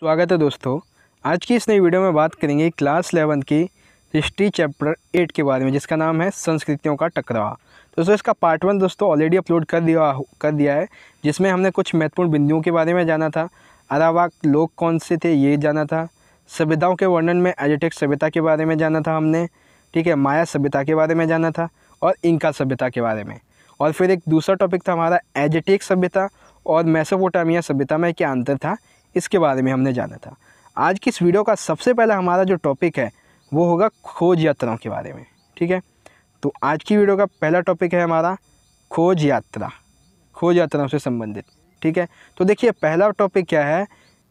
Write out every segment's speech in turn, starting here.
स्वागत है दोस्तों आज की इस नई वीडियो में बात करेंगे क्लास इलेवन की हिस्ट्री चैप्टर एट के बारे में जिसका नाम है संस्कृतियों का टकराव दोस्तों इसका पार्ट वन दोस्तों ऑलरेडी अपलोड कर दिया कर दिया है जिसमें हमने कुछ महत्वपूर्ण बिंदुओं के बारे में जाना था अरावाक लोग कौन से थे ये जाना था सभ्यताओं के वर्णन में एजेटिक सभ्यता के बारे में जाना था हमने ठीक है माया सभ्यता के बारे में जाना था और इंका सभ्यता के बारे में और फिर एक दूसरा टॉपिक था हमारा एजेटिक सभ्यता और मैसोपोटामिया सभ्यता में क्या अंतर था इसके बारे में हमने जाना था आज की इस वीडियो का सबसे पहला हमारा जो टॉपिक है वो होगा खोज यात्राओं के बारे में ठीक है तो आज की वीडियो का पहला टॉपिक है हमारा खोज यात्रा खोज यात्राओं से संबंधित ठीक है तो देखिए पहला टॉपिक क्या है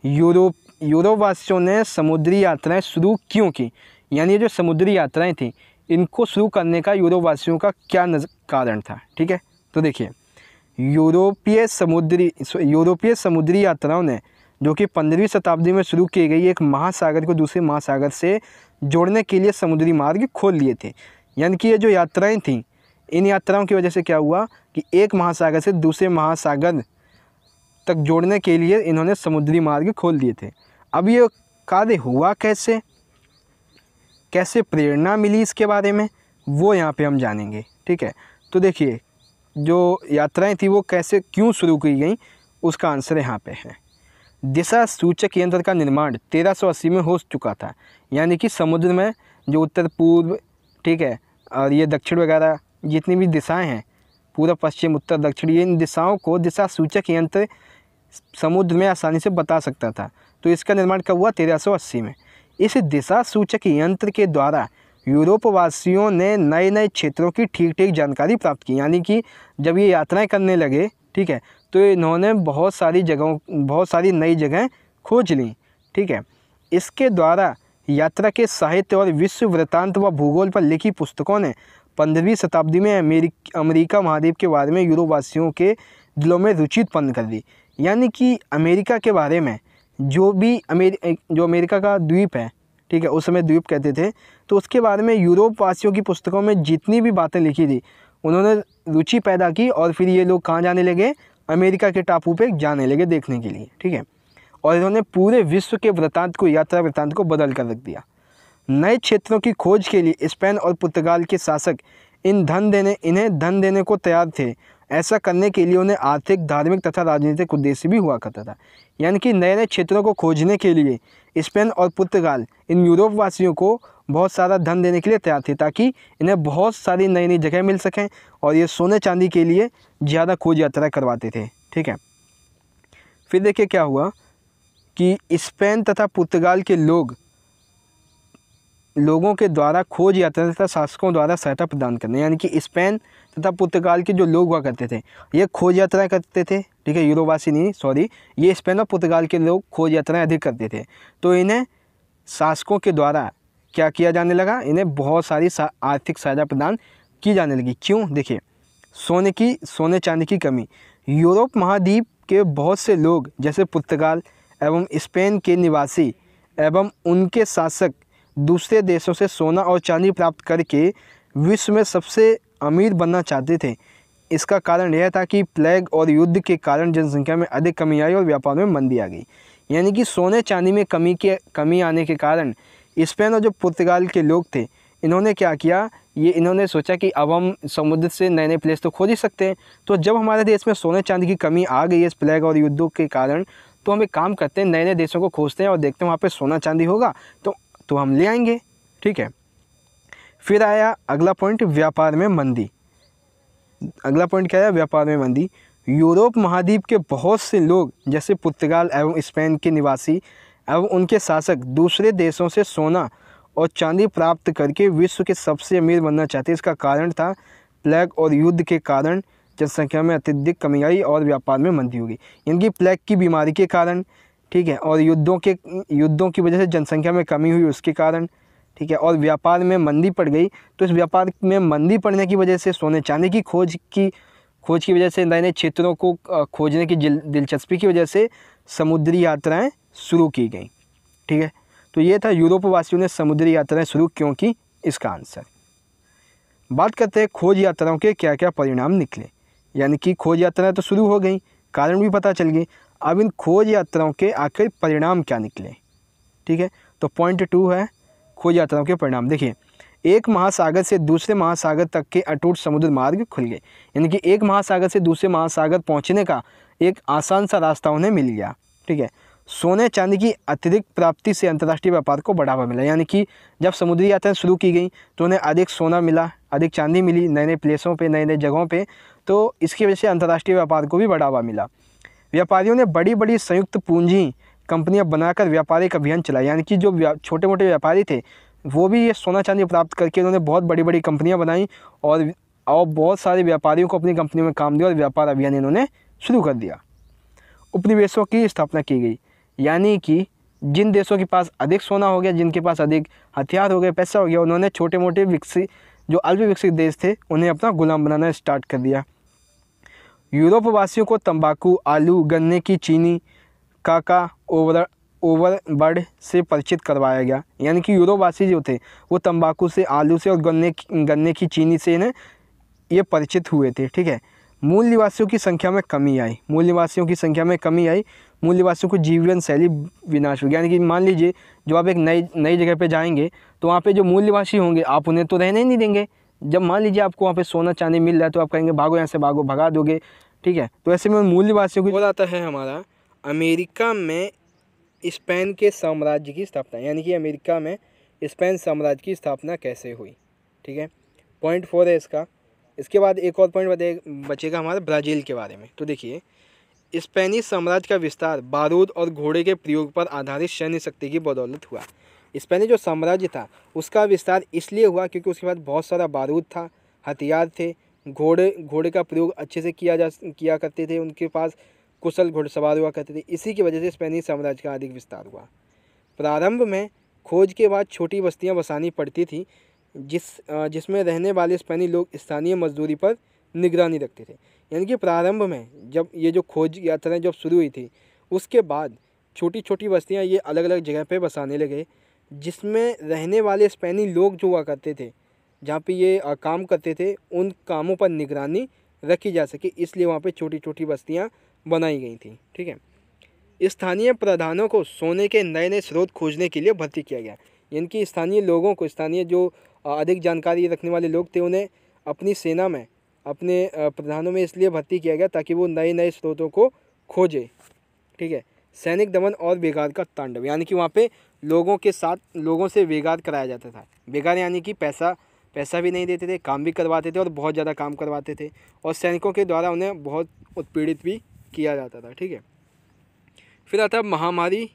यूरोप यूरोपवासियों ने समुद्री यात्राएं शुरू क्यों की यानी जो समुद्री यात्राएं थी इनको शुरू करने का यूरोपवासियों का क्या कारण था ठीक है तो देखिए यूरोपीय समुद्री यूरोपीय समुद्री यात्राओं ने जो कि पंद्रहवीं शताब्दी में शुरू की गई एक महासागर को दूसरे महासागर से जोड़ने के लिए समुद्री मार्ग खोल लिए थे यानी कि ये जो यात्राएं थीं इन यात्राओं की वजह से क्या हुआ कि एक महासागर से दूसरे महासागर तक जोड़ने के लिए इन्होंने समुद्री मार्ग खोल दिए थे अब ये कार्य हुआ कैसे कैसे प्रेरणा मिली इसके बारे में वो यहाँ पर हम जानेंगे ठीक है तो देखिए जो यात्राएँ थी वो कैसे क्यों शुरू की गई उसका आंसर यहाँ पर है दिशा सूचक यंत्र का निर्माण 1380 में हो चुका था यानी कि समुद्र में जो उत्तर पूर्व ठीक है और ये दक्षिण वगैरह जितनी भी दिशाएं हैं पूरा पश्चिम उत्तर दक्षिण ये इन दिशाओं को दिशा सूचक यंत्र समुद्र में आसानी से बता सकता था तो इसका निर्माण कब हुआ अस्सी में इस दिशा सूचक यंत्र के द्वारा यूरोपवासियों ने नए नए क्षेत्रों की ठीक ठीक जानकारी प्राप्त की यानी कि जब ये यात्राएं करने लगे ठीक है तो इन्होंने बहुत सारी जगहों बहुत सारी नई जगहें खोज लीं ठीक है इसके द्वारा यात्रा के साहित्य और विश्व वृत्तांत व भूगोल पर लिखी पुस्तकों ने पंद्रहवीं शताब्दी में अमेरिक अमेरिका महाद्वीप के बारे में यूरोपवासियों के दिलों में रुचि उत्पन्न कर दी यानी कि अमेरिका के बारे में जो भी अमेरि जो अमेरिका का द्वीप है ठीक है उस समय द्वीप कहते थे तो उसके बारे में यूरोपवासियों की पुस्तकों में जितनी भी बातें लिखी थी उन्होंने रुचि पैदा की और फिर ये लोग कहाँ जाने लगे अमेरिका के टापू पे जाने लगे देखने के लिए ठीक है और इन्होंने पूरे विश्व के वृतांत को यात्रा वृतांत को बदल कर रख दिया नए क्षेत्रों की खोज के लिए स्पेन और पुर्तगाल के शासक इन धन देने इन्हें धन देने को तैयार थे ऐसा करने के लिए उन्हें आर्थिक धार्मिक तथा राजनीतिक उद्देश्य भी हुआ करता था यानी कि नए नए क्षेत्रों को खोजने के लिए स्पेन और पुर्तगाल इन यूरोप वासियों को बहुत सारा धन देने के लिए तैयार थे ताकि इन्हें बहुत सारी नई नई जगह मिल सकें और ये सोने चांदी के लिए ज़्यादा खोज यात्रा करवाते थे ठीक है फिर देखिए क्या हुआ कि स्पेन तथा पुर्तगाल के लोग लोगों के द्वारा खोज यात्रा तथा शासकों द्वारा सहायता प्रदान करना यानी कि स्पेन तथा पुर्तगाल के जो लोग हुआ करते थे ये खोज यात्रा करते थे ठीक है यूरोवासी नहीं सॉरी ये स्पेन और पुर्तगाल के लोग खोज यात्राएँ अधिक करते थे तो इन्हें शासकों के द्वारा क्या किया जाने लगा इन्हें बहुत सारी सा, आर्थिक सहायता प्रदान की जाने लगी क्यों देखिए सोने की सोने चांदी की कमी यूरोप महाद्वीप के बहुत से लोग जैसे पुर्तगाल एवं स्पेन के निवासी एवं उनके शासक दूसरे देशों से सोना और चांदी प्राप्त करके विश्व में सबसे अमीर बनना चाहते थे इसका कारण यह था कि प्लेग और युद्ध के कारण जनसंख्या में अधिक कमी आई और व्यापार में मंदी आ गई यानी कि सोने चांदी में कमी के कमी आने के कारण स्पेन और जो पुर्तगाल के लोग थे इन्होंने क्या किया ये इन्होंने सोचा कि अब हम समुद्र से नए नए प्लेस तो खोज ही सकते हैं तो जब हमारे देश में सोने चांदी की कमी आ गई है इस प्लेग और युद्धों के कारण तो हम एक काम करते हैं नए नए देशों को खोजते हैं और देखते हैं वहाँ पे सोना चांदी होगा तो तो हम ले आएंगे ठीक है फिर आया अगला पॉइंट व्यापार में मंदी अगला पॉइंट क्या है व्यापार में मंदी यूरोप महाद्वीप के बहुत से लोग जैसे पुर्तगाल एवं स्पेन के निवासी एवं उनके शासक दूसरे देशों से सोना और चांदी प्राप्त करके विश्व के सबसे अमीर बनना चाहते इसका कारण था प्लेग और युद्ध के कारण जनसंख्या में अत्यधिक कमी आई और व्यापार में मंदी हो गई इनकी प्लेग की बीमारी के कारण ठीक है और युद्धों के युद्धों की वजह से जनसंख्या में कमी हुई उसके कारण ठीक है और व्यापार में मंदी पड़ गई तो इस व्यापार में मंदी पड़ने की वजह से सोने चांदी की खोज की खोज की वजह से नए नए क्षेत्रों को खोजने की दिलचस्पी की वजह से समुद्री यात्राएं शुरू की गई ठीक है तो ये था यूरोप वासियों ने समुद्री यात्राएं शुरू क्यों की इसका आंसर बात करते हैं खोज यात्राओं के क्या क्या परिणाम निकले यानी कि खोज यात्राएं तो शुरू हो गई कारण भी पता चल गई अब इन खोज यात्राओं के आखिर परिणाम क्या निकले ठीक है तो पॉइंट टू है खोज यात्राओं के परिणाम देखिए एक महासागर से दूसरे महासागर तक के अटूट समुद्र मार्ग खुल गए यानी कि एक महासागर से दूसरे महासागर पहुंचने का एक आसान सा रास्ता उन्हें मिल गया ठीक है सोने चांदी की अतिरिक्त प्राप्ति से अंतर्राष्ट्रीय व्यापार को बढ़ावा मिला यानी कि जब समुद्री यात्राएं शुरू की गई तो उन्हें अधिक सोना मिला अधिक चांदी मिली नए नए प्लेसों पे नए नए जगहों पे तो इसकी वजह से अंतर्राष्ट्रीय व्यापार को भी बढ़ावा मिला व्यापारियों ने बड़ी बड़ी संयुक्त पूंजी कंपनियां बनाकर व्यापारिक अभियान चलाया यानी कि जो छोटे मोटे व्यापारी थे वो भी ये सोना चांदी प्राप्त करके उन्होंने बहुत बड़ी बड़ी कंपनियाँ बनाई और और बहुत सारे व्यापारियों को अपनी कंपनी में काम दिया और व्यापार अभियान इन्होंने शुरू कर दिया उपनिवेशों की स्थापना की गई यानी कि जिन देशों के पास अधिक सोना हो गया जिनके पास अधिक हथियार हो गए पैसा हो गया उन्होंने छोटे मोटे विकसित जो अल्प विकसित देश थे उन्हें अपना गुलाम बनाना स्टार्ट कर दिया यूरोप वासियों को तंबाकू, आलू गन्ने की चीनी काका ओवर ओवरबर्ड से परिचित करवाया गया यानी कि यूरोपवासी जो थे वो तंबाकू से आलू से और गन्ने गन्ने की चीनी से इन्हें ये परिचित हुए थे ठीक है मूल निवासियों की संख्या में कमी आई मूल निवासियों की संख्या में कमी आई मूल निवासियों को जीवन शैली विनाश हुई यानी कि मान लीजिए जो आप एक नई नई जगह पे जाएंगे तो वहाँ पे जो मूल निवासी होंगे आप उन्हें तो रहने नहीं देंगे जब मान लीजिए आपको वहाँ पे सोना चांदी मिल रहा है तो आप कहेंगे भागो यहाँ से भागो भगा दोगे ठीक है तो ऐसे में मूल्यवासियों को बोला जाता है हमारा अमेरिका में स्पेन के साम्राज्य की स्थापना यानी कि अमेरिका में स्पेन साम्राज्य की स्थापना कैसे हुई ठीक है पॉइंट फोर है इसका इसके बाद एक और पॉइंट बचेगा हमारा ब्राज़ील के बारे में तो देखिए स्पेनिश साम्राज्य का विस्तार बारूद और घोड़े के प्रयोग पर आधारित सैन्य शक्ति की बदौलत हुआ स्पेनी जो साम्राज्य था उसका विस्तार इसलिए हुआ क्योंकि उसके बाद बहुत सारा बारूद था हथियार थे घोड़े घोड़े का प्रयोग अच्छे से किया जा किया करते थे उनके पास कुशल घुड़सवार हुआ करते थे इसी की वजह से स्पेनिश साम्राज्य का अधिक विस्तार हुआ प्रारंभ में खोज के बाद छोटी बस्तियां बसानी पड़ती थी जिस जिसमें रहने वाले स्पेनी लोग स्थानीय मजदूरी पर निगरानी रखते थे यानी कि प्रारंभ में जब ये जो खोज यात्राएँ जब शुरू हुई थी उसके बाद छोटी छोटी बस्तियाँ ये अलग अलग जगह पर बसाने लगे जिसमें रहने वाले स्पेनी लोग जो हुआ करते थे जहाँ पे ये काम करते थे उन कामों पर निगरानी रखी जा सके इसलिए वहाँ पे छोटी छोटी बस्तियाँ बनाई गई थी ठीक है स्थानीय प्रधानों को सोने के नए नए स्रोत खोजने के लिए भर्ती किया गया इनकी स्थानीय लोगों को स्थानीय जो अधिक जानकारी रखने वाले लोग थे उन्हें अपनी सेना में अपने प्रधानों में इसलिए भर्ती किया गया ताकि वो नए नए स्रोतों को खोजे ठीक है सैनिक दमन और बेगार का तांडव यानी कि वहाँ पे लोगों के साथ लोगों से बेगार कराया जाता था बेगार यानी कि पैसा पैसा भी नहीं देते थे काम भी करवाते थे और बहुत ज़्यादा काम करवाते थे और सैनिकों के द्वारा उन्हें बहुत उत्पीड़ित भी किया जाता था ठीक है फिर आता महामारी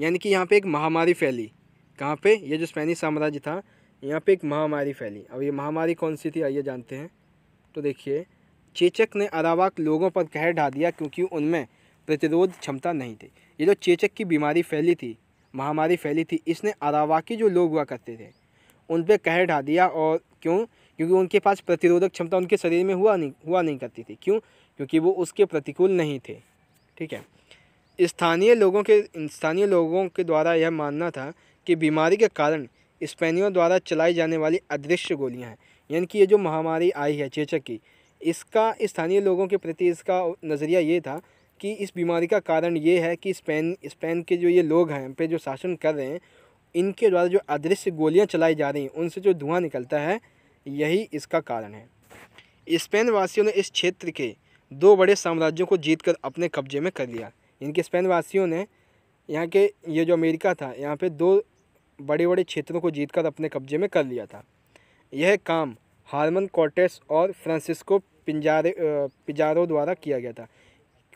यानी कि यहाँ पे एक महामारी फैली कहाँ पे ये जो स्पेनिश साम्राज्य था यहाँ पे एक महामारी फैली अब ये महामारी कौन सी थी आइए जानते हैं तो देखिए चेचक ने अरावाक लोगों पर कहर ढा दिया क्योंकि उनमें प्रतिरोध क्षमता नहीं थी ये जो चेचक की बीमारी फैली थी महामारी फैली थी इसने अरावाकी जो लोग हुआ करते थे उन पर कहर ढा दिया और क्यों क्योंकि उनके पास प्रतिरोधक क्षमता उनके शरीर में हुआ नहीं हुआ नहीं करती थी क्यों क्योंकि वो उसके प्रतिकूल नहीं थे ठीक है स्थानीय लोगों के स्थानीय लोगों के द्वारा यह मानना था कि बीमारी के कारण स्पेनियों द्वारा चलाई जाने वाली अदृश्य गोलियां हैं यानी कि ये जो महामारी आई है चेचक की इसका स्थानीय लोगों के प्रति इसका नज़रिया ये था कि इस बीमारी का कारण ये है कि स्पेन स्पेन के जो ये लोग हैं पे जो शासन कर रहे हैं इनके द्वारा जो अदृश्य गोलियां चलाई जा रही हैं उनसे जो धुआं निकलता है यही इसका कारण है स्पेन वासियों ने इस क्षेत्र के दो बड़े साम्राज्यों को जीतकर अपने कब्जे में कर लिया इनके स्पेन वासियों ने यहाँ के ये जो अमेरिका था यहाँ पे दो बड़े बड़े क्षेत्रों को कर अपने कब्जे में कर लिया था यह काम हारमन कॉटेस और फ्रांसिस्को पिंजारे पिजारो द्वारा किया गया था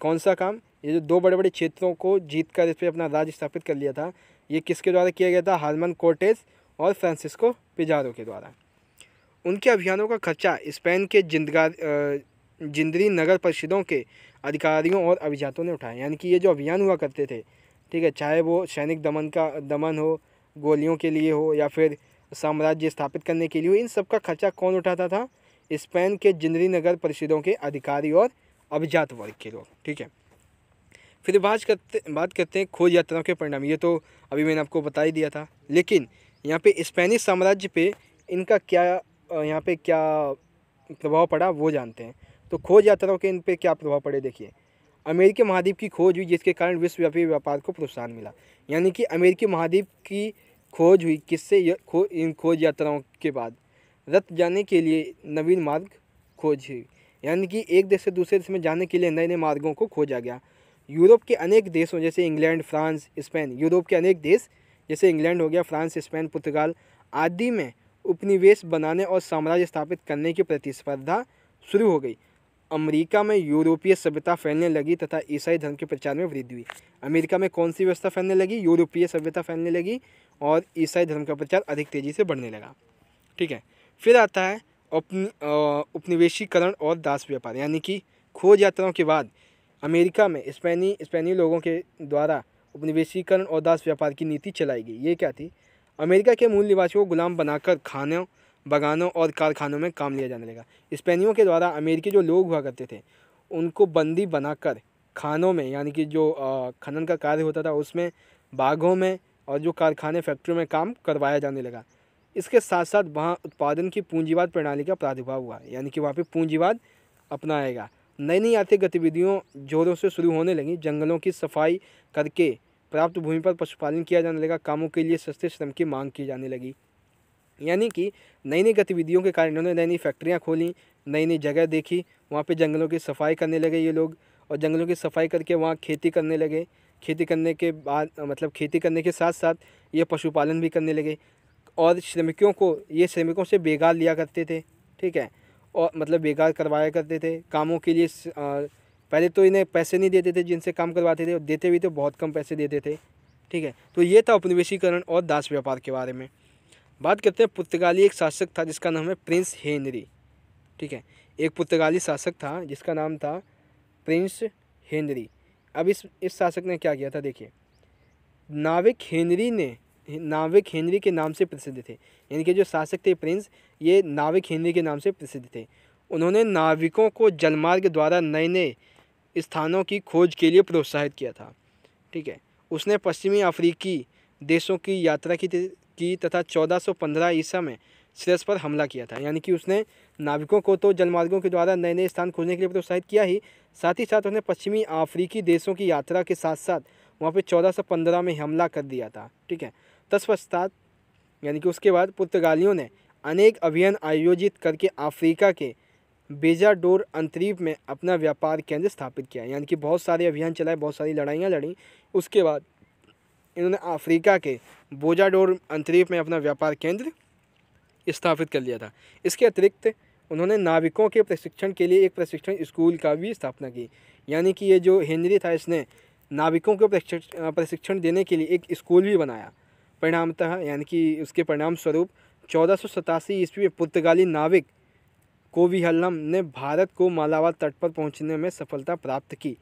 कौन सा काम ये जो दो बड़े बड़े क्षेत्रों को जीत कर इस पर अपना राज्य स्थापित कर लिया था ये किसके द्वारा किया गया था हारमन कोर्टेज और फ्रांसिस्को पिजारो के द्वारा उनके अभियानों का खर्चा स्पेन के जिंदगा जिंदरी नगर परिषदों के अधिकारियों और अभिजातों ने उठाया यानी कि ये जो अभियान हुआ करते थे ठीक है चाहे वो सैनिक दमन का दमन हो गोलियों के लिए हो या फिर साम्राज्य स्थापित करने के लिए हो इन सब का खर्चा कौन उठाता था स्पेन के जिंदरी नगर परिषदों के अधिकारी और अभिजात वर्ग के लोग ठीक है फिर बात करते बात करते हैं खोज यात्राओं के परिणाम ये तो अभी मैंने आपको बता ही दिया था लेकिन यहाँ पे स्पेनिश साम्राज्य पे इनका क्या यहाँ पे क्या प्रभाव पड़ा वो जानते हैं तो खोज यात्राओं के इन पर क्या प्रभाव पड़े देखिए अमेरिकी महाद्वीप की खोज हुई जिसके कारण विश्वव्यापी व्यापार को प्रोत्साहन मिला यानी कि अमेरिकी महाद्वीप की खोज हुई किससे खो, इन खोज यात्राओं के बाद रथ जाने के लिए नवीन मार्ग खोज हुई यानी कि एक देश से दूसरे देश में जाने के लिए नए नए मार्गों को खोजा गया यूरोप के अनेक देशों जैसे इंग्लैंड फ्रांस स्पेन यूरोप के अनेक देश जैसे इंग्लैंड हो गया फ्रांस स्पेन पुर्तगाल आदि में उपनिवेश बनाने और साम्राज्य स्थापित करने की प्रतिस्पर्धा शुरू हो गई अमेरिका में यूरोपीय सभ्यता फैलने लगी तथा ईसाई धर्म के प्रचार में वृद्धि हुई अमेरिका में कौन सी व्यवस्था फैलने लगी यूरोपीय सभ्यता फैलने लगी और ईसाई धर्म का प्रचार अधिक तेज़ी से बढ़ने लगा ठीक है फिर आता है उपनिवेशीकरण और दास व्यापार यानी कि खोज यात्राओं के बाद अमेरिका में स्पेनी स्पेनी लोगों के द्वारा उपनिवेशीकरण और दास व्यापार की नीति चलाई गई ये क्या थी अमेरिका के मूल निवासियों को गुलाम बनाकर खानों बगानों और कारखानों में काम लिया जाने लगा स्पेनियों के द्वारा अमेरिकी जो लोग हुआ करते थे उनको बंदी बनाकर खानों में यानी कि जो खनन का कार्य होता था उसमें बाघों में और जो कारखाने फैक्ट्रियों में काम करवाया जाने लगा इसके साथ साथ वहाँ उत्पादन की पूंजीवाद प्रणाली का प्रादुर्भाव हुआ यानी कि वहाँ पे पूंजीवाद अपनाएगा नई नई आर्थिक गतिविधियों जोरों से शुरू होने लगी जंगलों की सफाई करके प्राप्त भूमि पर पशुपालन किया जाने लगा कामों के लिए सस्ते श्रम की मांग की जाने लगी यानी कि नई नई गतिविधियों के कारण इन्होंने नई नई फैक्ट्रियाँ खोली नई नई जगह देखी वहाँ पे जंगलों की सफाई करने लगे ये लोग और जंगलों की सफाई करके वहाँ खेती करने लगे खेती करने के बाद मतलब खेती करने के साथ साथ ये पशुपालन भी करने लगे और श्रमिकों को ये श्रमिकों से बेगार लिया करते थे ठीक है और मतलब बेकार करवाया करते थे कामों के लिए पहले तो इन्हें पैसे नहीं देते थे जिनसे काम करवाते थे और देते भी तो बहुत कम पैसे देते थे ठीक है तो ये था उपनिवेशीकरण और दास व्यापार के बारे में बात करते हैं पुर्तगाली एक शासक था जिसका नाम है प्रिंस हेनरी ठीक है एक पुर्तगाली शासक था जिसका नाम था प्रिंस हेनरी अब इस इस शासक ने क्या किया था देखिए नाविक हेनरी ने नाविक हेनरी के नाम से प्रसिद्ध थे इनके जो शासक थे प्रिंस ये नाविक हेनरी के नाम से प्रसिद्ध थे उन्होंने नाविकों को जलमार्ग द्वारा नए नए स्थानों की खोज के लिए प्रोत्साहित किया था ठीक है उसने पश्चिमी अफ्रीकी देशों की यात्रा की की तथा 1415 ईसा में सिरस पर हमला किया था यानी कि उसने नाविकों को तो जलमार्गों के द्वारा नए नए स्थान खोजने के लिए प्रोत्साहित किया ही साथ ही साथ उन्हें पश्चिमी अफ्रीकी देशों की यात्रा के साथ साथ वहाँ पे 1415 में हमला कर दिया था ठीक है तत्पश्चात यानी कि उसके बाद पुर्तगालियों ने अनेक अभियान आयोजित करके अफ्रीका के बेजाडोर अंतरीप में अपना व्यापार केंद्र स्थापित किया यानी कि बहुत सारे अभियान चलाए बहुत सारी लड़ाइयाँ लड़ी उसके बाद इन्होंने अफ्रीका के बोजाडोर अंतरीप में अपना व्यापार केंद्र स्थापित कर लिया था इसके अतिरिक्त उन्होंने नाविकों के प्रशिक्षण के लिए एक प्रशिक्षण स्कूल का भी स्थापना की यानी कि ये जो हेनरी था इसने नाविकों को प्रशिक्षण देने के लिए एक स्कूल भी बनाया परिणामतः यानी कि उसके परिणाम स्वरूप चौदह सौ सतासी ईस्वी में पुर्तगाली नाविक कोविहल्लम ने भारत को मालावार तट पर पहुंचने में सफलता प्राप्त की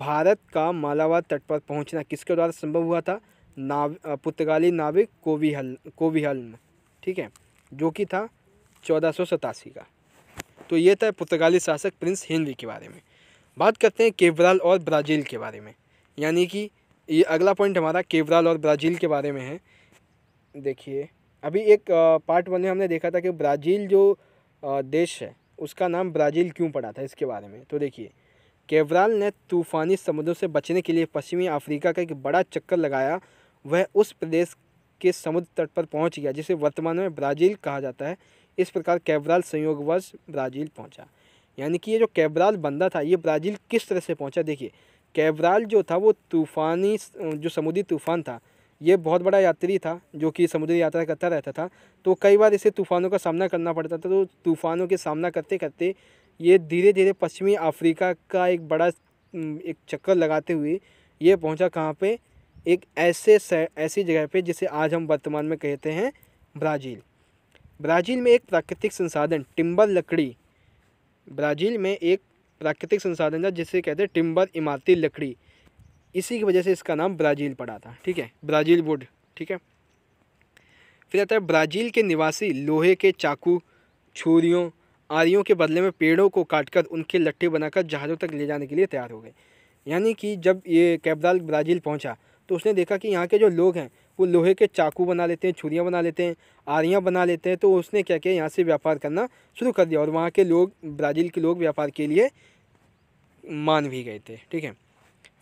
भारत का मालावार तट पर पहुंचना किसके द्वारा संभव हुआ था नाव पुर्तगाली नाविक कोविहल कोविहल्म ठीक है जो कि था चौदह सौ सतासी का तो ये था पुर्तगाली शासक प्रिंस हेनरी के बारे में बात करते हैं केवराल और ब्राज़ील के बारे में यानी कि ये अगला पॉइंट हमारा केवराल और ब्राज़ील के बारे में है देखिए अभी एक पार्ट वन में हमने देखा था कि ब्राज़ील जो देश है उसका नाम ब्राज़ील क्यों पड़ा था इसके बारे में तो देखिए केवराल ने तूफ़ानी समुद्रों से बचने के लिए पश्चिमी अफ्रीका का एक बड़ा चक्कर लगाया वह उस प्रदेश के समुद्र तट पर पहुंच गया जिसे वर्तमान में ब्राज़ील कहा जाता है इस प्रकार केवराल संयोगवश ब्राज़ील पहुँचा यानी कि ये जो केवराल बंदा था ये ब्राज़ील किस तरह से पहुँचा देखिए कैबराल जो था वो तूफ़ानी जो समुद्री तूफ़ान था ये बहुत बड़ा यात्री था जो कि समुद्री यात्रा करता रहता था तो कई बार इसे तूफ़ानों का सामना करना पड़ता था तो तूफ़ानों के सामना करते करते ये धीरे धीरे पश्चिमी अफ्रीका का एक बड़ा एक चक्कर लगाते हुए ये पहुंचा कहाँ पे एक ऐसे ऐसी जगह पे जिसे आज हम वर्तमान में कहते हैं ब्राज़ील ब्राज़ील में एक प्राकृतिक संसाधन टिम्बर लकड़ी ब्राज़ील में एक प्राकृतिक संसाधन था जिसे कहते हैं टिम्बर इमारती लकड़ी इसी की वजह से इसका नाम ब्राज़ील पड़ा था ठीक है ब्राज़ील वुड ठीक है फिर आता है ब्राज़ील के निवासी लोहे के चाकू छुरियों आरियों के बदले में पेड़ों को काटकर उनके लट्ठे बनाकर जहाज़ों तक ले जाने के लिए तैयार हो गए यानी कि जब ये कैबदाल ब्राज़ील पहुंचा तो उसने देखा कि यहाँ के जो लोग हैं वो लोहे के चाकू बना लेते हैं छुरियाँ बना लेते हैं आरियाँ बना लेते हैं तो उसने क्या किया यहाँ से व्यापार करना शुरू कर दिया और वहाँ के लोग ब्राज़ील के लोग व्यापार के लिए मान भी गए थे ठीक है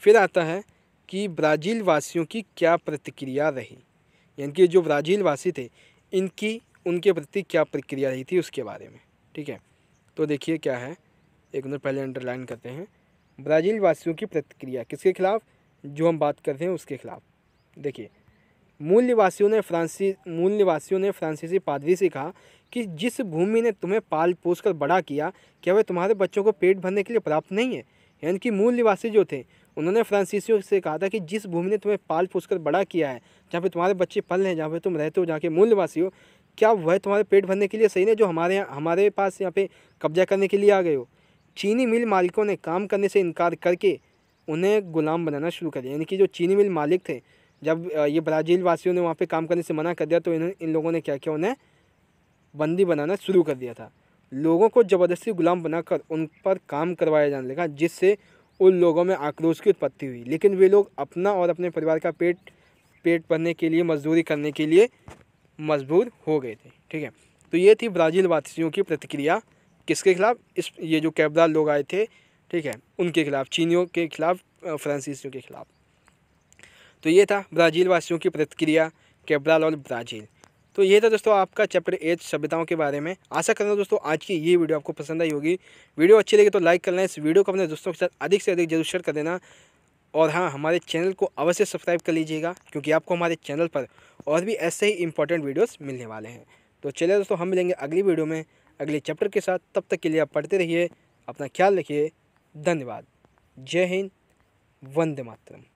फिर आता है कि ब्राज़ील वासियों की क्या प्रतिक्रिया रही यानी कि जो ब्राज़ील वासी थे इनकी उनके प्रति क्या प्रक्रिया रही थी उसके बारे में ठीक है तो देखिए क्या है एक मिनट पहले अंडरलाइन करते हैं ब्राज़ील वासियों की प्रतिक्रिया किसके खिलाफ जो हम बात कर रहे हैं उसके खिलाफ देखिए मूल निवासियों ने फ्रांसी मूल निवासियों ने फ्रांसीसी पादरी से कहा कि जिस भूमि ने तुम्हें पाल पोस कर बड़ा किया क्या वह तुम्हारे बच्चों को पेट भरने के लिए प्राप्त नहीं है यानी कि मूल निवासी जो थे उन्होंने फ्रांसीसियों से कहा था कि जिस भूमि ने तुम्हें पाल पोस कर बड़ा किया है जहाँ पे तुम्हारे बच्चे पल हैं जहाँ पे तुम रहते हो जहाँ के मूल निवासी हो क्या वह तुम्हारे पेट भरने के लिए सही नहीं जो हमारे यहाँ हमारे पास यहाँ पे कब्जा करने के लिए आ गए हो चीनी मिल मालिकों ने काम करने से इनकार करके उन्हें गुलाम बनाना शुरू कर दिया यानी कि जो चीनी मिल मालिक थे जब ये ब्राज़ील वासियों ने वहाँ पे काम करने से मना कर दिया तो इन्होंने इन लोगों ने क्या किया उन्हें बंदी बनाना शुरू कर दिया था लोगों को ज़बरदस्ती गुलाम बनाकर उन पर काम करवाया जाने लगा जिससे उन लोगों में आक्रोश की उत्पत्ति हुई लेकिन वे लोग अपना और अपने परिवार का पेट पेट भरने के लिए मजदूरी करने के लिए मजबूर हो गए थे ठीक है तो ये थी ब्राज़ील वासियों की प्रतिक्रिया किसके खिलाफ इस ये जो कैबदार लोग आए थे ठीक है उनके खिलाफ चीनियों के खिलाफ फ्रांसीसियों के खिलाफ तो ये था ब्राज़ील वासियों की प्रतिक्रिया केबराल और ब्राज़ील तो ये था दोस्तों आपका चैप्टर एट सभ्यताओं के बारे में आशा करना हूँ दोस्तों आज की ये वीडियो आपको पसंद आई होगी वीडियो अच्छी लगी तो लाइक करना इस वीडियो को अपने दोस्तों के साथ अधिक से अधिक जरूर शेयर कर देना और हाँ हमारे चैनल को अवश्य सब्सक्राइब कर लीजिएगा क्योंकि आपको हमारे चैनल पर और भी ऐसे ही इंपॉर्टेंट वीडियोस मिलने वाले हैं तो चलिए दोस्तों हम मिलेंगे अगली वीडियो में अगले चैप्टर के साथ तब तक के लिए आप पढ़ते रहिए अपना ख्याल रखिए धन्यवाद जय हिंद वंदे मातरम